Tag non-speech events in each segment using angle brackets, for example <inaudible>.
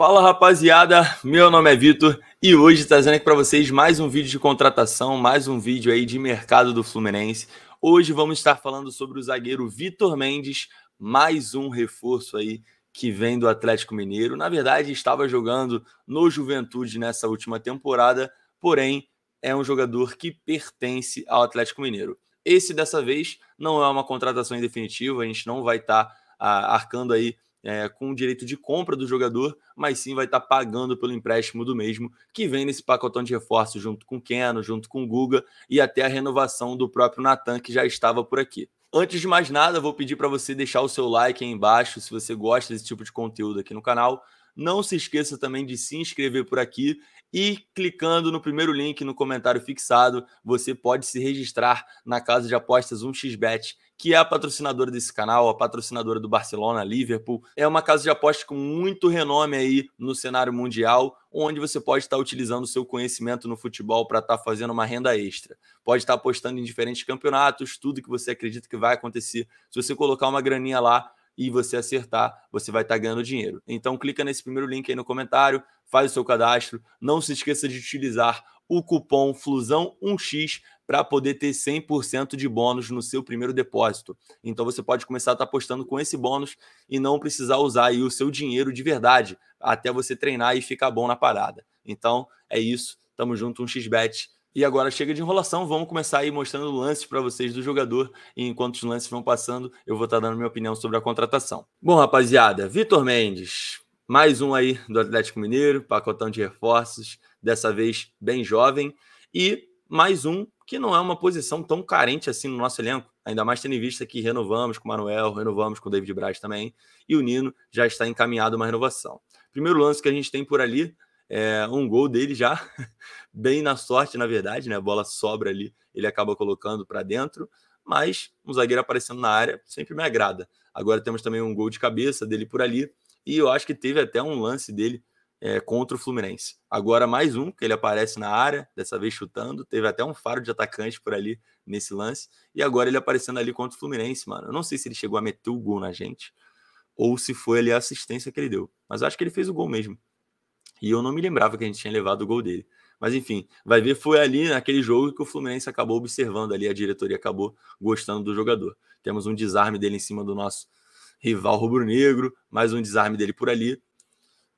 Fala rapaziada, meu nome é Vitor e hoje trazendo aqui para vocês mais um vídeo de contratação, mais um vídeo aí de mercado do Fluminense. Hoje vamos estar falando sobre o zagueiro Vitor Mendes, mais um reforço aí que vem do Atlético Mineiro. Na verdade, estava jogando no Juventude nessa última temporada, porém é um jogador que pertence ao Atlético Mineiro. Esse dessa vez não é uma contratação em definitiva, a gente não vai estar tá, ah, arcando aí é, com o direito de compra do jogador, mas sim vai estar tá pagando pelo empréstimo do mesmo, que vem nesse pacotão de reforço junto com o Keno, junto com o Guga e até a renovação do próprio Natan, que já estava por aqui. Antes de mais nada, vou pedir para você deixar o seu like aí embaixo se você gosta desse tipo de conteúdo aqui no canal. Não se esqueça também de se inscrever por aqui e clicando no primeiro link no comentário fixado, você pode se registrar na casa de apostas 1xBet, que é a patrocinadora desse canal, a patrocinadora do Barcelona, Liverpool. É uma casa de apostas com muito renome aí no cenário mundial, onde você pode estar utilizando o seu conhecimento no futebol para estar tá fazendo uma renda extra. Pode estar apostando em diferentes campeonatos, tudo que você acredita que vai acontecer. Se você colocar uma graninha lá, e você acertar, você vai estar tá ganhando dinheiro. Então clica nesse primeiro link aí no comentário, faz o seu cadastro, não se esqueça de utilizar o cupom FLUSÃO1X para poder ter 100% de bônus no seu primeiro depósito. Então você pode começar a estar tá apostando com esse bônus e não precisar usar aí o seu dinheiro de verdade até você treinar e ficar bom na parada. Então é isso, tamo junto, um xbet e agora chega de enrolação, vamos começar aí mostrando lances para vocês do jogador e enquanto os lances vão passando, eu vou estar tá dando minha opinião sobre a contratação. Bom, rapaziada, Vitor Mendes, mais um aí do Atlético Mineiro, pacotão de reforços, dessa vez bem jovem, e mais um que não é uma posição tão carente assim no nosso elenco, ainda mais tendo em vista que renovamos com o Manuel, renovamos com o David Braz também, e o Nino já está encaminhado uma renovação. Primeiro lance que a gente tem por ali é, um gol dele já, <laughs> bem na sorte, na verdade, né? A bola sobra ali, ele acaba colocando para dentro, mas um zagueiro aparecendo na área sempre me agrada. Agora temos também um gol de cabeça dele por ali, e eu acho que teve até um lance dele é, contra o Fluminense. Agora mais um, que ele aparece na área, dessa vez chutando, teve até um faro de atacante por ali nesse lance, e agora ele aparecendo ali contra o Fluminense, mano. Eu não sei se ele chegou a meter o gol na gente, ou se foi ali a assistência que ele deu, mas acho que ele fez o gol mesmo. E eu não me lembrava que a gente tinha levado o gol dele. Mas enfim, vai ver, foi ali naquele jogo que o Fluminense acabou observando ali, a diretoria acabou gostando do jogador. Temos um desarme dele em cima do nosso rival rubro-negro, mais um desarme dele por ali,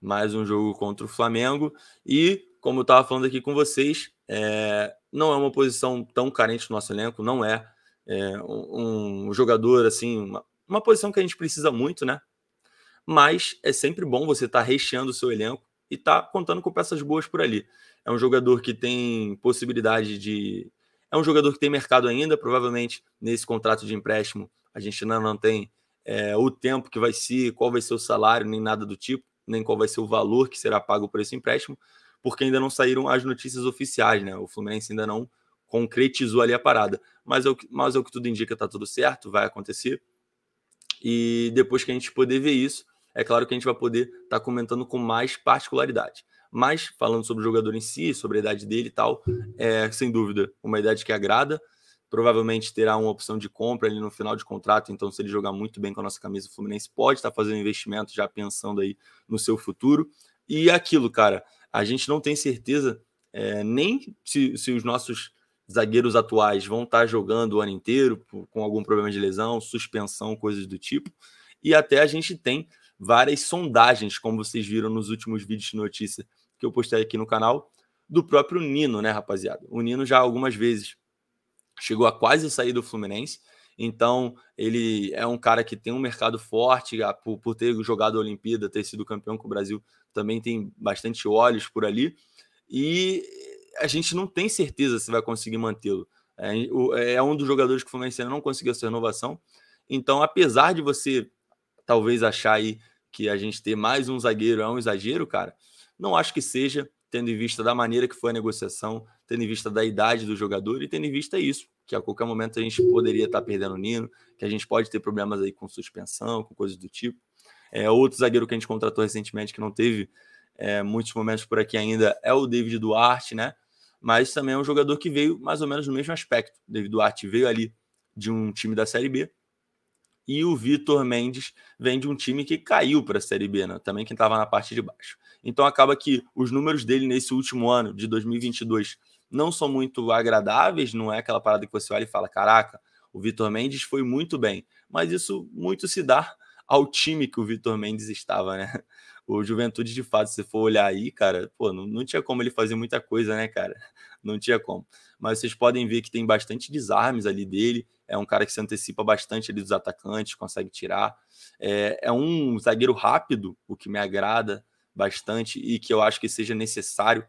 mais um jogo contra o Flamengo. E, como eu estava falando aqui com vocês, é, não é uma posição tão carente do nosso elenco, não é, é um, um, jogador assim, uma, uma posição que a gente precisa muito, né? Mas é sempre bom você estar tá recheando o seu elenco e tá contando com peças boas por ali. É um jogador que tem possibilidade de. É um jogador que tem mercado ainda, provavelmente nesse contrato de empréstimo a gente ainda não tem é, o tempo que vai ser, qual vai ser o salário, nem nada do tipo, nem qual vai ser o valor que será pago por esse empréstimo, porque ainda não saíram as notícias oficiais, né? O Fluminense ainda não concretizou ali a parada. Mas é o que, mas é o que tudo indica, tá tudo certo, vai acontecer. E depois que a gente poder ver isso, é claro que a gente vai poder estar tá comentando com mais particularidade. Mas, falando sobre o jogador em si, sobre a idade dele e tal, é sem dúvida uma idade que agrada. Provavelmente terá uma opção de compra ali no final de contrato. Então, se ele jogar muito bem com a nossa camisa, o Fluminense pode estar tá fazendo investimento já pensando aí no seu futuro. E aquilo, cara, a gente não tem certeza é, nem se, se os nossos zagueiros atuais vão estar tá jogando o ano inteiro com algum problema de lesão, suspensão, coisas do tipo. E até a gente tem várias sondagens, como vocês viram nos últimos vídeos de notícia que eu postei aqui no canal, do próprio Nino, né, rapaziada? O Nino já algumas vezes chegou a quase sair do Fluminense, então ele é um cara que tem um mercado forte, por, por ter jogado a Olimpíada, ter sido campeão com o Brasil, também tem bastante olhos por ali, e a gente não tem certeza se vai conseguir mantê-lo. É, é um dos jogadores que o Fluminense não conseguiu essa renovação, então apesar de você talvez achar aí que a gente ter mais um zagueiro é um exagero, cara. Não acho que seja, tendo em vista da maneira que foi a negociação, tendo em vista da idade do jogador e tendo em vista isso, que a qualquer momento a gente poderia estar perdendo o Nino, que a gente pode ter problemas aí com suspensão, com coisas do tipo. É, outro zagueiro que a gente contratou recentemente que não teve é, muitos momentos por aqui ainda é o David Duarte, né? Mas também é um jogador que veio mais ou menos no mesmo aspecto. O David Duarte veio ali de um time da Série B, e o Vitor Mendes vem de um time que caiu para a Série B, né? também quem estava na parte de baixo. Então acaba que os números dele nesse último ano, de 2022, não são muito agradáveis, não é aquela parada que você olha e fala: caraca, o Vitor Mendes foi muito bem. Mas isso muito se dá ao time que o Vitor Mendes estava, né? O Juventude, de fato, se for olhar aí, cara, pô, não, não, tinha como ele fazer muita coisa, né, cara? <laughs> Não tinha como. Mas vocês podem ver que tem bastante desarmes ali dele. É um cara que se antecipa bastante ali dos atacantes, consegue tirar. É, é um zagueiro rápido, o que me agrada bastante e que eu acho que seja necessário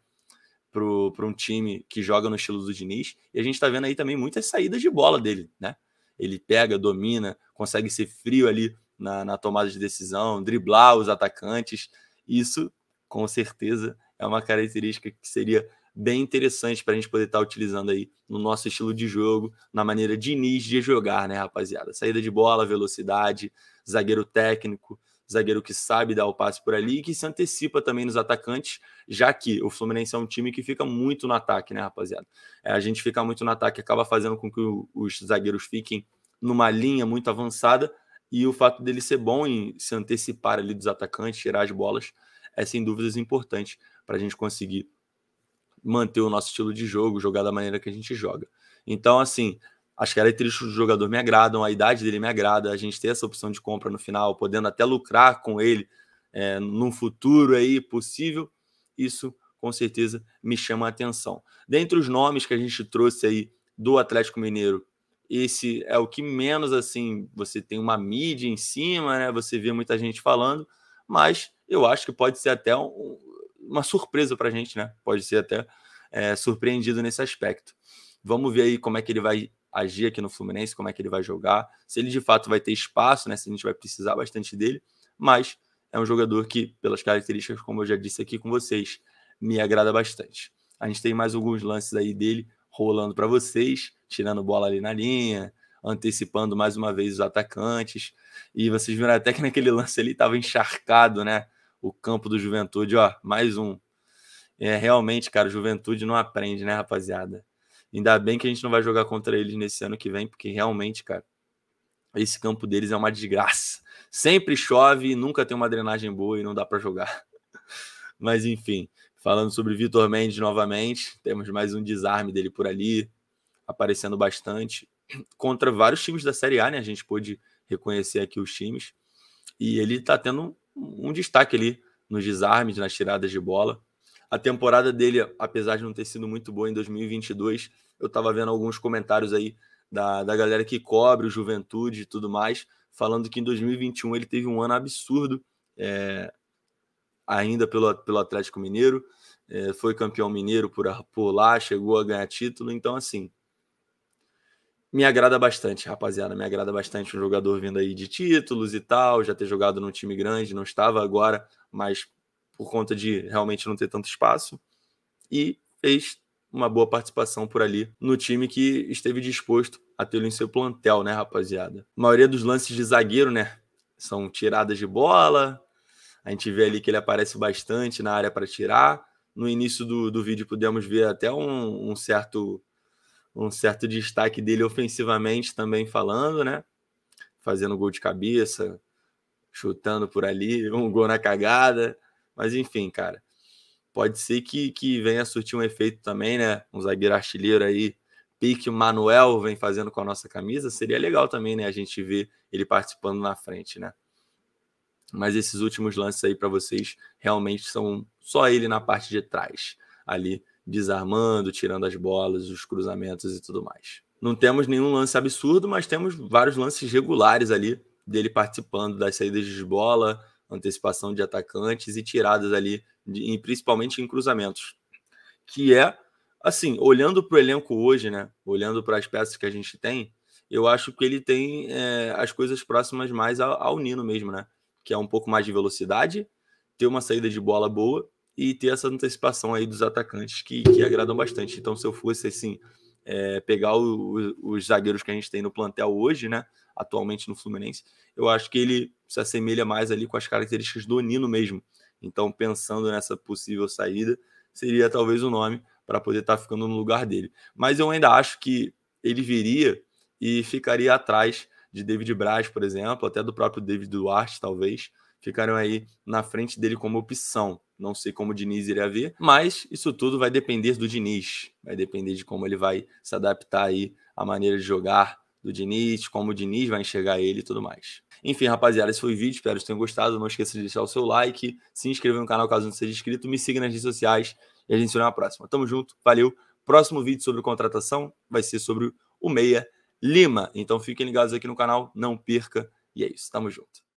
para um time que joga no estilo do Diniz. E a gente está vendo aí também muitas saídas de bola dele, né? Ele pega, domina, consegue ser frio ali na, na tomada de decisão, driblar os atacantes. Isso, com certeza, é uma característica que seria bem interessante para a gente poder estar tá utilizando aí no nosso estilo de jogo, na maneira de início de jogar, né, rapaziada? Saída de bola, velocidade, zagueiro técnico, zagueiro que sabe dar o passe por ali e que se antecipa também nos atacantes, já que o Fluminense é um time que fica muito no ataque, né, rapaziada? É, a gente fica muito no ataque, acaba fazendo com que o, os zagueiros fiquem numa linha muito avançada e o fato dele ser bom em se antecipar ali dos atacantes, tirar as bolas, é sem dúvidas importante para a gente conseguir manter o nosso estilo de jogo, jogar da maneira que a gente joga. Então, assim, as características do jogador me agradam, a idade dele me agrada, a gente ter essa opção de compra no final, podendo até lucrar com ele é, num futuro aí possível, isso com certeza me chama a atenção. Dentre os nomes que a gente trouxe aí do Atlético Mineiro esse é o que menos assim você tem uma mídia em cima, né? Você vê muita gente falando, mas eu acho que pode ser até um, uma surpresa para a gente, né? Pode ser até é, surpreendido nesse aspecto. Vamos ver aí como é que ele vai agir aqui no Fluminense, como é que ele vai jogar, se ele de fato vai ter espaço, né? Se a gente vai precisar bastante dele, mas é um jogador que, pelas características, como eu já disse aqui com vocês, me agrada bastante. A gente tem mais alguns lances aí dele rolando para vocês tirando bola ali na linha, antecipando mais uma vez os atacantes. E vocês viram até que naquele lance ali estava encharcado, né? O campo do Juventude, ó, mais um. É, realmente, cara, Juventude não aprende, né, rapaziada? Ainda bem que a gente não vai jogar contra eles nesse ano que vem, porque realmente, cara, esse campo deles é uma desgraça. Sempre chove, nunca tem uma drenagem boa e não dá para jogar. <laughs> Mas enfim, falando sobre Vitor Mendes novamente, temos mais um desarme dele por ali, aparecendo bastante <clears throat> contra vários times da Série A, né? A gente pôde reconhecer aqui os times. E ele está tendo um, destaque ali nos desarmes, nas tiradas de bola. A temporada dele, apesar de não ter sido muito boa em 2022, eu estava vendo alguns comentários aí da, da galera que cobre o Juventude e tudo mais, falando que em 2021 ele teve um ano absurdo, é, ainda pelo, pelo Atlético Mineiro, é, foi campeão mineiro por, por lá, chegou a ganhar título. Então, assim, me agrada bastante, rapaziada. Me agrada bastante um jogador vindo aí de títulos e tal, já ter jogado num time grande, não estava agora, mas por conta de realmente não ter tanto espaço. E fez uma boa participação por ali no time que esteve disposto a tê-lo em seu plantel, né, rapaziada? A maioria dos lances de zagueiro, né? São tiradas de bola. A gente vê ali que ele aparece bastante na área para tirar. No início do, do vídeo pudemos ver até um, um certo um certo destaque dele ofensivamente também falando, né? Fazendo gol de cabeça, chutando por ali, <laughs> um gol na cagada. Mas enfim, cara, pode ser que, que venha surtir um efeito também, né? Um zagueiro artilheiro aí, pique Manuel vem fazendo com a nossa camisa. Seria legal também, né? A gente ver ele participando na frente, né? Mas esses últimos lances aí para vocês realmente são só ele na parte de trás, ali desarmando, tirando as bolas, os cruzamentos e tudo mais. Não temos nenhum lance absurdo, mas temos vários lances regulares ali dele participando das saídas de bola, antecipação de atacantes e tiradas ali, de, principalmente em cruzamentos. Que é, assim, olhando para o elenco hoje, né? Olhando para as peças que a gente tem, eu acho que ele tem é, as coisas próximas mais ao, ao Nino mesmo, né? Que é um pouco mais de velocidade, ter uma saída de bola boa e ter essa antecipação aí dos atacantes que, que agradam bastante. Então, se eu fosse assim, é, pegar o, o, os zagueiros que a gente tem no plantel hoje, né? Atualmente no Fluminense, eu acho que ele se assemelha mais ali com as características do Nino mesmo. Então, pensando nessa possível saída, seria talvez o nome para poder estar tá ficando no lugar dele. Mas eu ainda acho que ele viria e ficaria atrás de David Braz, por exemplo, até do próprio David Duarte, talvez ficaram aí na frente dele como opção. Não sei como o Diniz iria ver, mas isso tudo vai depender do Diniz. Vai depender de como ele vai se adaptar aí à maneira de jogar do Diniz, como o Diniz vai enxergar ele e tudo mais. Enfim, rapaziada, esse foi o vídeo. Espero que tenham gostado. Não esqueça de deixar o seu like, se inscrever no canal caso não seja inscrito, me siga nas redes sociais e a gente se vê na próxima. Tamo junto, valeu. Próximo vídeo sobre contratação vai ser sobre o Meia Lima. Então fiquem ligados aqui no canal, não perca. E é isso, tamo junto.